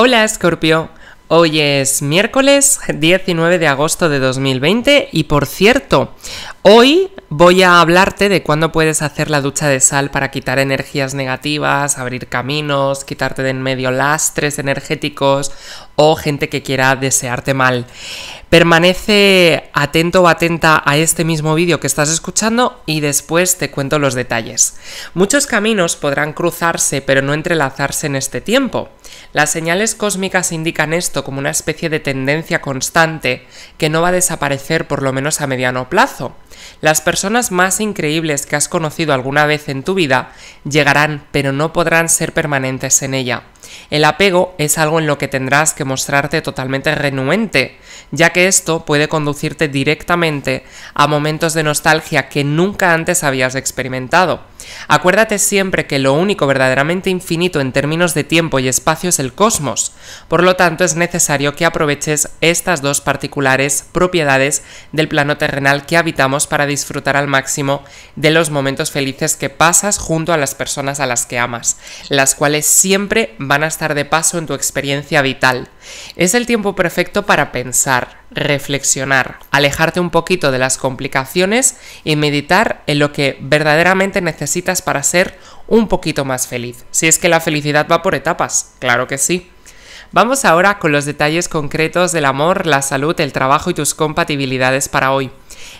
Hola Scorpio, hoy es miércoles 19 de agosto de 2020 y por cierto, hoy voy a hablarte de cuándo puedes hacer la ducha de sal para quitar energías negativas, abrir caminos, quitarte de en medio lastres energéticos o gente que quiera desearte mal. Permanece atento o atenta a este mismo vídeo que estás escuchando y después te cuento los detalles. Muchos caminos podrán cruzarse pero no entrelazarse en este tiempo. Las señales cósmicas indican esto como una especie de tendencia constante que no va a desaparecer por lo menos a mediano plazo. Las personas más increíbles que has conocido alguna vez en tu vida llegarán, pero no podrán ser permanentes en ella. El apego es algo en lo que tendrás que mostrarte totalmente renuente, ya que esto puede conducirte directamente a momentos de nostalgia que nunca antes habías experimentado. Acuérdate siempre que lo único verdaderamente infinito en términos de tiempo y espacio es el cosmos, por lo tanto es necesario que aproveches estas dos particulares propiedades del plano terrenal que habitamos para disfrutar al máximo de los momentos felices que pasas junto a las personas a las que amas, las cuales siempre van van a estar de paso en tu experiencia vital. Es el tiempo perfecto para pensar, reflexionar, alejarte un poquito de las complicaciones y meditar en lo que verdaderamente necesitas para ser un poquito más feliz. Si es que la felicidad va por etapas, claro que sí. Vamos ahora con los detalles concretos del amor, la salud, el trabajo y tus compatibilidades para hoy.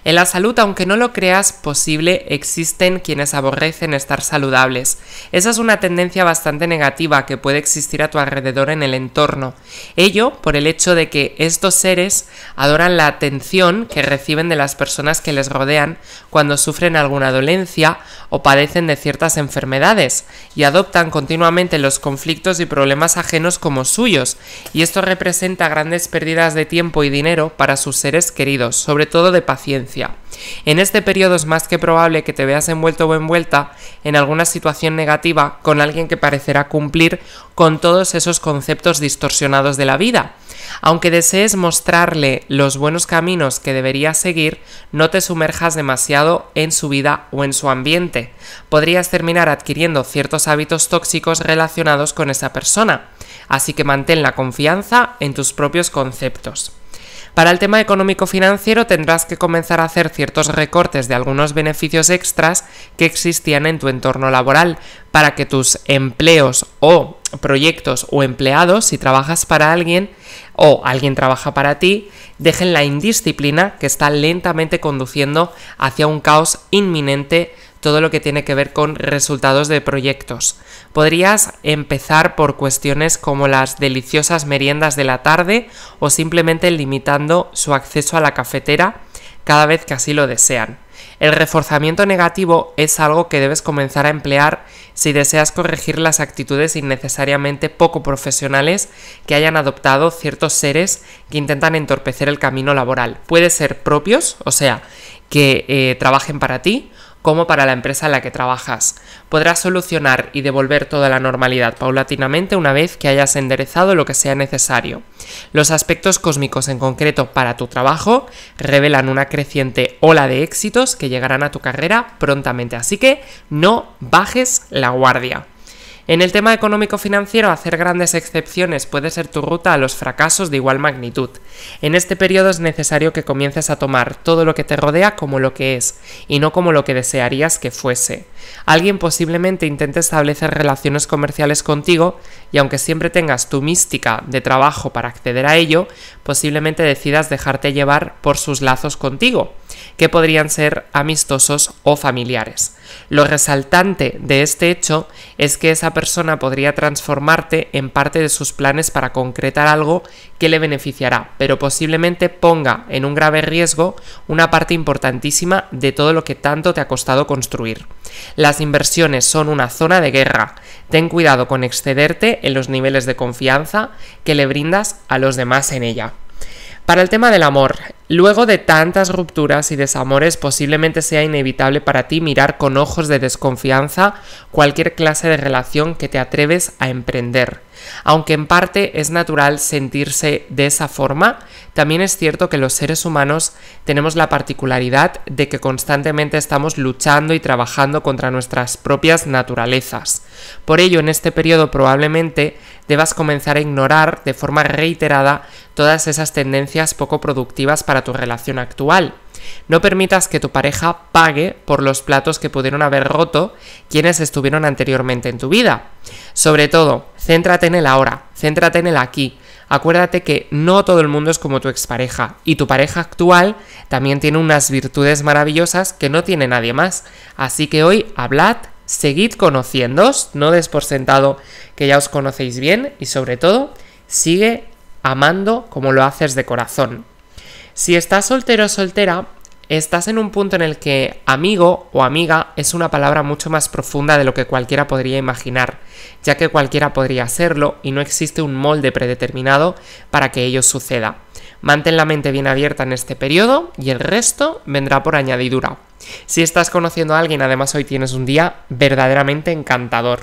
En la salud, aunque no lo creas posible, existen quienes aborrecen estar saludables. Esa es una tendencia bastante negativa que puede existir a tu alrededor en el entorno. Ello por el hecho de que estos seres adoran la atención que reciben de las personas que les rodean cuando sufren alguna dolencia o padecen de ciertas enfermedades y adoptan continuamente los conflictos y problemas ajenos como suyos, y esto representa grandes pérdidas de tiempo y dinero para sus seres queridos, sobre todo de pacientes en este periodo es más que probable que te veas envuelto o envuelta en alguna situación negativa con alguien que parecerá cumplir con todos esos conceptos distorsionados de la vida. Aunque desees mostrarle los buenos caminos que deberías seguir, no te sumerjas demasiado en su vida o en su ambiente. Podrías terminar adquiriendo ciertos hábitos tóxicos relacionados con esa persona, así que mantén la confianza en tus propios conceptos. Para el tema económico-financiero tendrás que comenzar a hacer ciertos recortes de algunos beneficios extras que existían en tu entorno laboral para que tus empleos o proyectos o empleados, si trabajas para alguien o alguien trabaja para ti, dejen la indisciplina que está lentamente conduciendo hacia un caos inminente todo lo que tiene que ver con resultados de proyectos. Podrías empezar por cuestiones como las deliciosas meriendas de la tarde o simplemente limitando su acceso a la cafetera cada vez que así lo desean. El reforzamiento negativo es algo que debes comenzar a emplear si deseas corregir las actitudes innecesariamente poco profesionales que hayan adoptado ciertos seres que intentan entorpecer el camino laboral. Puede ser propios, o sea, que eh, trabajen para ti, como para la empresa en la que trabajas. Podrás solucionar y devolver toda la normalidad paulatinamente una vez que hayas enderezado lo que sea necesario. Los aspectos cósmicos en concreto para tu trabajo revelan una creciente ola de éxitos que llegarán a tu carrera prontamente, así que no bajes la guardia. En el tema económico-financiero, hacer grandes excepciones puede ser tu ruta a los fracasos de igual magnitud. En este periodo es necesario que comiences a tomar todo lo que te rodea como lo que es, y no como lo que desearías que fuese. Alguien posiblemente intente establecer relaciones comerciales contigo, y aunque siempre tengas tu mística de trabajo para acceder a ello, posiblemente decidas dejarte llevar por sus lazos contigo que podrían ser amistosos o familiares. Lo resaltante de este hecho es que esa persona podría transformarte en parte de sus planes para concretar algo que le beneficiará, pero posiblemente ponga en un grave riesgo una parte importantísima de todo lo que tanto te ha costado construir. Las inversiones son una zona de guerra. Ten cuidado con excederte en los niveles de confianza que le brindas a los demás en ella. Para el tema del amor, luego de tantas rupturas y desamores posiblemente sea inevitable para ti mirar con ojos de desconfianza cualquier clase de relación que te atreves a emprender. Aunque en parte es natural sentirse de esa forma, también es cierto que los seres humanos tenemos la particularidad de que constantemente estamos luchando y trabajando contra nuestras propias naturalezas. Por ello, en este periodo probablemente debas comenzar a ignorar de forma reiterada todas esas tendencias poco productivas para tu relación actual. No permitas que tu pareja pague por los platos que pudieron haber roto quienes estuvieron anteriormente en tu vida. Sobre todo, céntrate en el ahora, céntrate en el aquí. Acuérdate que no todo el mundo es como tu expareja y tu pareja actual también tiene unas virtudes maravillosas que no tiene nadie más. Así que hoy hablad seguid conociéndoos, no des por sentado que ya os conocéis bien y sobre todo, sigue amando como lo haces de corazón. Si estás soltero o soltera, estás en un punto en el que amigo o amiga es una palabra mucho más profunda de lo que cualquiera podría imaginar, ya que cualquiera podría serlo y no existe un molde predeterminado para que ello suceda. Mantén la mente bien abierta en este periodo y el resto vendrá por añadidura. Si estás conociendo a alguien, además hoy tienes un día verdaderamente encantador.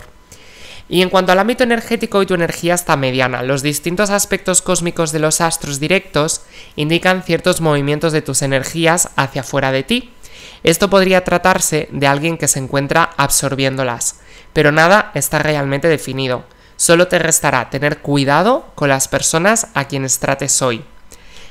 Y en cuanto al ámbito energético, y tu energía está mediana. Los distintos aspectos cósmicos de los astros directos indican ciertos movimientos de tus energías hacia fuera de ti. Esto podría tratarse de alguien que se encuentra absorbiéndolas, pero nada está realmente definido. Solo te restará tener cuidado con las personas a quienes trates hoy.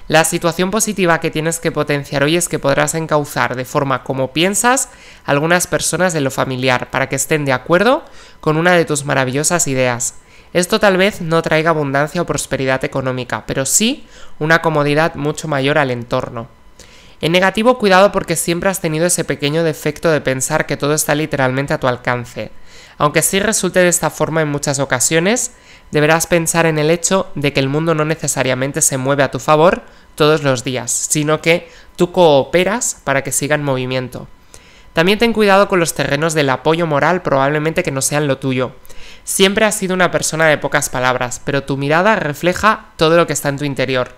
La situación positiva que tienes que potenciar hoy es que podrás encauzar de forma como piensas algunas personas de lo familiar para que estén de acuerdo con una de tus maravillosas ideas. Esto tal vez no traiga abundancia o prosperidad económica, pero sí una comodidad mucho mayor al entorno. En negativo, cuidado porque siempre has tenido ese pequeño defecto de pensar que todo está literalmente a tu alcance. Aunque sí resulte de esta forma en muchas ocasiones, deberás pensar en el hecho de que el mundo no necesariamente se mueve a tu favor todos los días, sino que tú cooperas para que siga en movimiento. También ten cuidado con los terrenos del apoyo moral probablemente que no sean lo tuyo. Siempre has sido una persona de pocas palabras, pero tu mirada refleja todo lo que está en tu interior.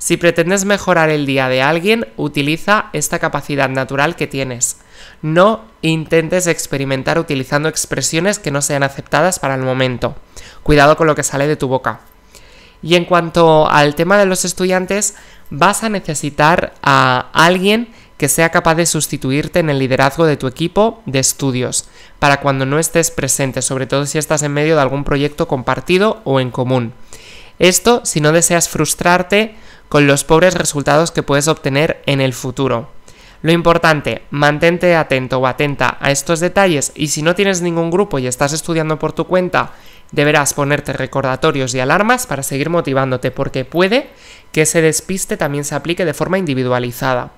Si pretendes mejorar el día de alguien, utiliza esta capacidad natural que tienes. No intentes experimentar utilizando expresiones que no sean aceptadas para el momento. Cuidado con lo que sale de tu boca. Y en cuanto al tema de los estudiantes, vas a necesitar a alguien que sea capaz de sustituirte en el liderazgo de tu equipo de estudios, para cuando no estés presente, sobre todo si estás en medio de algún proyecto compartido o en común. Esto si no deseas frustrarte con los pobres resultados que puedes obtener en el futuro. Lo importante, mantente atento o atenta a estos detalles y si no tienes ningún grupo y estás estudiando por tu cuenta, deberás ponerte recordatorios y alarmas para seguir motivándote porque puede que ese despiste también se aplique de forma individualizada.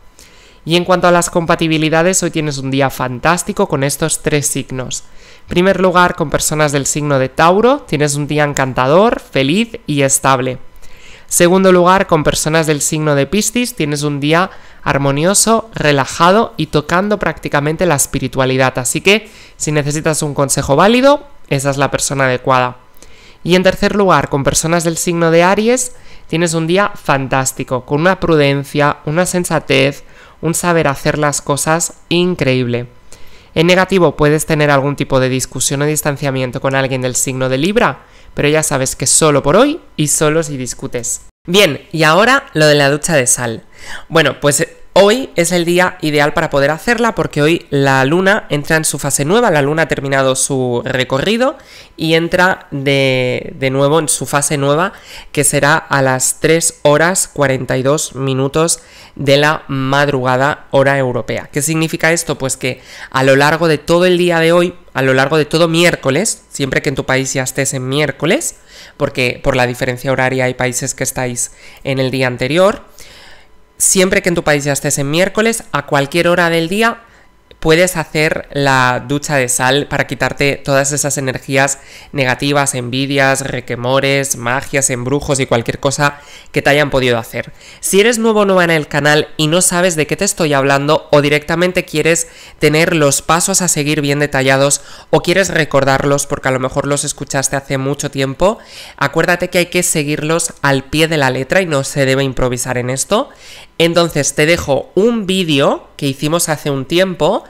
Y en cuanto a las compatibilidades, hoy tienes un día fantástico con estos tres signos. En primer lugar, con personas del signo de Tauro, tienes un día encantador, feliz y estable. Segundo lugar, con personas del signo de Piscis tienes un día armonioso, relajado y tocando prácticamente la espiritualidad. Así que si necesitas un consejo válido, esa es la persona adecuada. Y en tercer lugar, con personas del signo de Aries, tienes un día fantástico, con una prudencia, una sensatez, un saber hacer las cosas increíble. En negativo puedes tener algún tipo de discusión o distanciamiento con alguien del signo de Libra, pero ya sabes que solo por hoy y solo si discutes. Bien, y ahora lo de la ducha de sal. Bueno, pues eh, Hoy es el día ideal para poder hacerla porque hoy la luna entra en su fase nueva, la luna ha terminado su recorrido y entra de, nuevo en su fase nueva que será a las 3 horas 42 minutos de la madrugada hora europea. ¿Qué significa esto? Pues que a lo largo de todo el día de hoy a lo largo de todo miércoles, siempre que en tu país ya estés en miércoles, porque por la diferencia horaria hay países que estáis en el día anterior, siempre que en tu país ya estés en miércoles, a cualquier hora del día, puedes hacer la ducha de sal para quitarte todas esas energías negativas, envidias, requemores, magias, embrujos y cualquier cosa que te hayan podido hacer. Si eres nuevo o nueva en el canal y no sabes de qué te estoy hablando o directamente quieres tener los pasos a seguir bien detallados o quieres recordarlos porque a lo mejor los escuchaste hace mucho tiempo, acuérdate que hay que seguirlos al pie de la letra y no se debe improvisar en esto. Entonces te dejo un vídeo que hicimos hace un tiempo.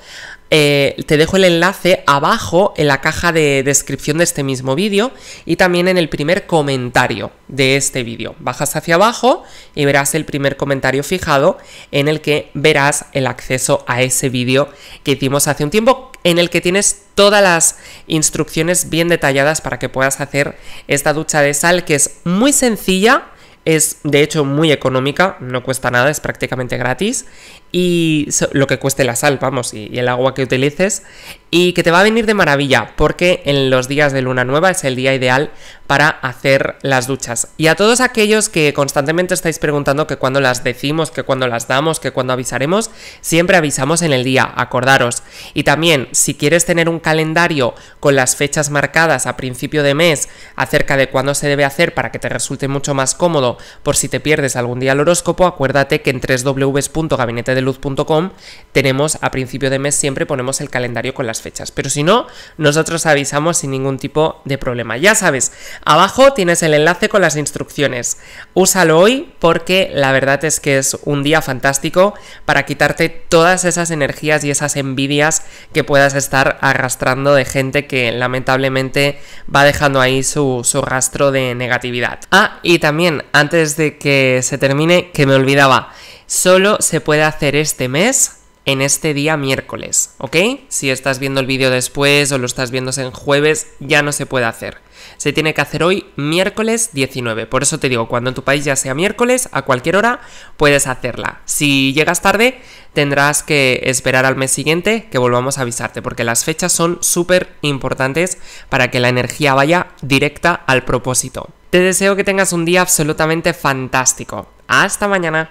Eh, te dejo el enlace abajo en la caja de descripción de este mismo vídeo y también en el primer comentario de este vídeo. Bajas hacia abajo y verás el primer comentario fijado en el que verás el acceso a ese vídeo que hicimos hace un tiempo en el que tienes todas las instrucciones bien detalladas para que puedas hacer esta ducha de sal que es muy sencilla es de hecho muy económica, no cuesta nada, es prácticamente gratis y lo que cueste la sal, vamos, y, el agua que utilices, y que te va a venir de maravilla, porque en los días de luna nueva es el día ideal para hacer las duchas. Y a todos aquellos que constantemente estáis preguntando que cuando las decimos, que cuando las damos, que cuando avisaremos, siempre avisamos en el día, acordaros. Y también, si quieres tener un calendario con las fechas marcadas a principio de mes acerca de cuándo se debe hacer para que te resulte mucho más cómodo por si te pierdes algún día el horóscopo, acuérdate que en www.gabinete de luz.com tenemos a principio de mes siempre ponemos el calendario con las fechas. Pero si no, nosotros avisamos sin ningún tipo de problema. Ya sabes, abajo tienes el enlace con las instrucciones. Úsalo hoy porque la verdad es que es un día fantástico para quitarte todas esas energías y esas envidias que puedas estar arrastrando de gente que lamentablemente va dejando ahí su, su rastro de negatividad. Ah, y también antes de que se termine, que me olvidaba solo se puede hacer este mes en este día miércoles, ¿ok? Si estás viendo el vídeo después o lo estás viendo en jueves, ya no se puede hacer. Se tiene que hacer hoy miércoles 19. Por eso te digo, cuando en tu país ya sea miércoles, a cualquier hora, puedes hacerla. Si llegas tarde, tendrás que esperar al mes siguiente que volvamos a avisarte, porque las fechas son súper importantes para que la energía vaya directa al propósito. Te deseo que tengas un día absolutamente fantástico. Hasta mañana.